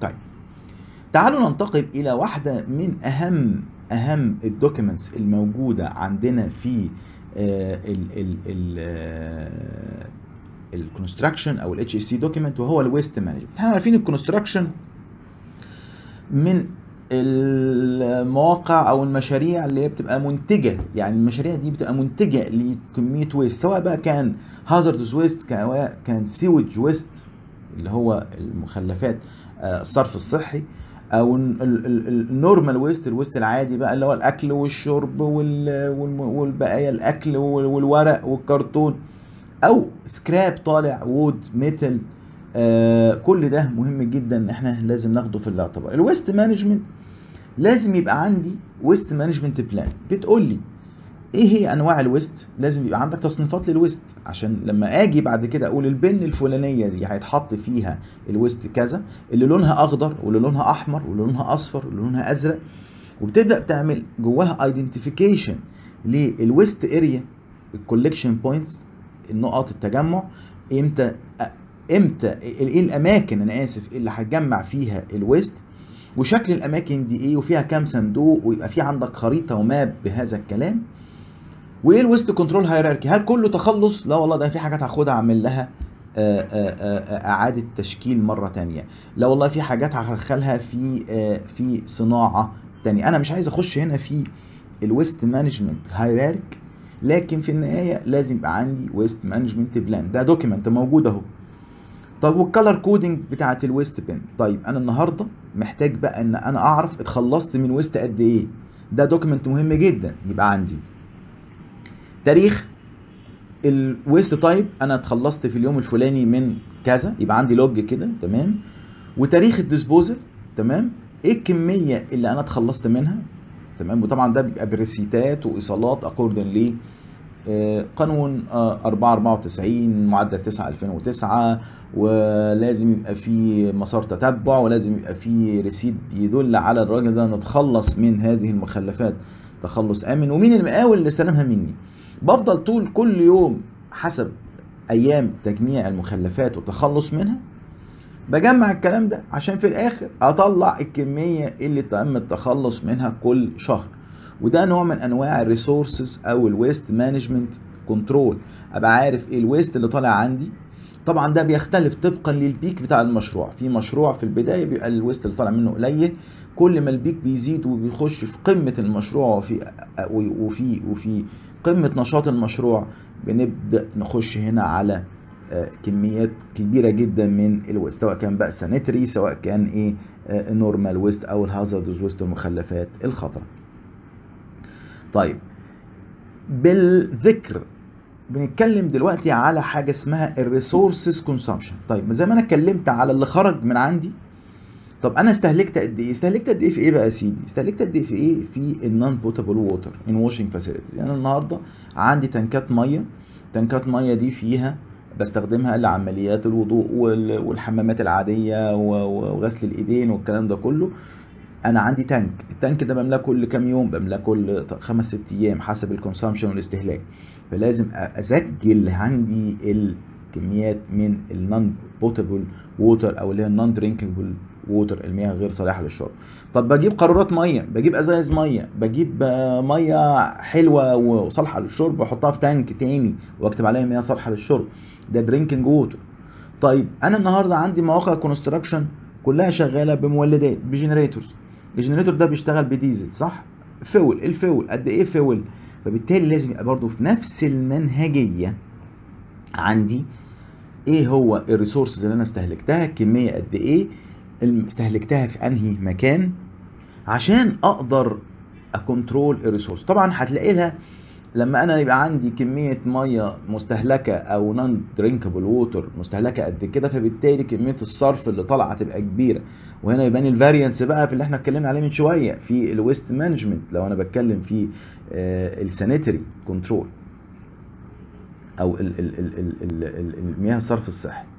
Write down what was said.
طيب تعالوا ننتقل الى واحده من اهم اهم الدوكيومنتس الموجوده عندنا في آه، الكونستراكشن آه، او الاتش سي دوكيمنت وهو الويست مانجمنت احنا عارفين الكونستراكشن من المواقع او المشاريع اللي هي بتبقى منتجه يعني المشاريع دي بتبقى منتجه لكميه ويست سواء بقى كان هازاردز ويست كان سيوج ويست اللي هو المخلفات آه، الصرف الصحي او النورمال ويست الويست العادي بقى اللي هو الاكل والشرب والبقايا الاكل والورق والكرتون او سكراب طالع وود ميتال آه كل ده مهم جدا ان احنا لازم ناخده في الاعتبار الويست مانجمنت لازم يبقى عندي ويست مانجمنت بلان بتقول لي ايه هي انواع الويست لازم يبقى عندك تصنيفات للويست عشان لما اجي بعد كده اقول البن الفلانيه دي هيتحط فيها الويست كذا اللي لونها اخضر واللي لونها احمر واللي لونها اصفر واللي لونها ازرق وبتبدا تعمل جواها ايدنتيفيكيشن للويست اريا الكوليكشن بوينتس النقط التجمع امتى امتى ايه الاماكن انا اسف اللي هتجمع فيها الويست وشكل الاماكن دي ايه وفيها كام صندوق ويبقى في عندك خريطه وماب بهذا الكلام وايه الويست كنترول هيراركي هل كله تخلص لا والله ده في حاجات هاخدها اعمل لها آه، آه، آه، اعاده تشكيل مره تانية لا والله في حاجات هدخلها في في صناعه تانية انا مش عايز اخش هنا في الويست مانجمنت هيرارك لكن في النهايه لازم يبقى عندي ويست مانجمنت بلان ده دوكيمنت موجود اهو طب والكلر كودنج بتاعه الويست بن طيب انا النهارده محتاج بقى ان انا اعرف اتخلصت من ويست قد ايه ده دوكيمنت مهم جدا يبقى عندي تاريخ الويست تايب انا اتخلصت في اليوم الفلاني من كذا يبقى عندي لوج كده تمام وتاريخ الديسبوزل تمام ايه الكميه اللي انا اتخلصت منها تمام وطبعا ده بيبقى بريسيتات وايصالات اكوردن لي آه، قانون 494 آه، معدل 9 2009 ولازم يبقى في مسار تتبع ولازم يبقى في ريسيت بيدل على الراجل ده نتخلص من هذه المخلفات تخلص امن ومين المقاول اللي استلمها مني بفضل طول كل يوم حسب ايام تجميع المخلفات والتخلص منها بجمع الكلام ده عشان في الاخر اطلع الكميه اللي تم التخلص منها كل شهر وده نوع من انواع الريسورسز او الويست مانجمنت كنترول ابقى عارف ايه الويست اللي طالع عندي طبعا ده بيختلف طبقا للبيك بتاع المشروع في مشروع في البدايه بيبقى الويست اللي طالع منه قليل كل ما البيك بيزيد وبيخش في قمه المشروع وفي وفي وفي قمه نشاط المشروع بنبدا نخش هنا على آه، كميات كبيره جدا من الويست سواء كان بقى سانيتري سواء كان ايه نورمال آه، ويست او الهازاردز ويست المخلفات الخطره طيب بالذكر بنتكلم دلوقتي على حاجه اسمها الريسورسز كونسامشن طيب زي ما انا اتكلمت على اللي خرج من عندي طب انا استهلكت قد ايه استهلكت قد ايه في ايه بقى يا سيدي استهلكت قد ايه في ايه في النون بوتابل ووتر ان واشنج فاسيلتيز يعني النهارده عندي تنكات ميه تنكات ميه دي فيها بستخدمها لعمليات الوضوء والحمامات العاديه وغسل الايدين والكلام ده كله انا عندي تانك التانك ده بملاه كل كام يوم بملاه كل خمس ست ايام حسب الكونسامشن والاستهلاك فلازم اسجل عندي الكميات من النون بوتابل ووتر او اللي هي النون درينكبل ووتر المياه غير صالحه للشرب طب بجيب قارورات ميه بجيب ازايز ميه بجيب ميه حلوه وصالحه للشرب واحطها في تانك تاني واكتب عليها مياه صالحه للشرب ده درينكينج ووتر طيب انا النهارده عندي مواقع كونستراكشن كلها شغاله بمولدات بجنريتورز الجنريتور ده بيشتغل بديزل صح فول الفول قد ايه فول فبالتالي لازم يبقى برضه في نفس المنهجيه عندي ايه هو الريسورسز اللي انا استهلكتها الكميه قد ايه استهلكتها في انهي مكان عشان اقدر اكونترول الريسورس طبعا هتلاقي لها لما انا يبقى عندي كميه ميه مستهلكه او نون درينكبل ووتر مستهلكه قد كده فبالتالي كميه الصرف اللي طالعه هتبقى كبيره وهنا يبان الفارينس بقى في اللي احنا اتكلمنا عليه من شويه في الويست مانجمنت لو انا بتكلم في آه، السانيتري كنترول او المياه الصرف الصحي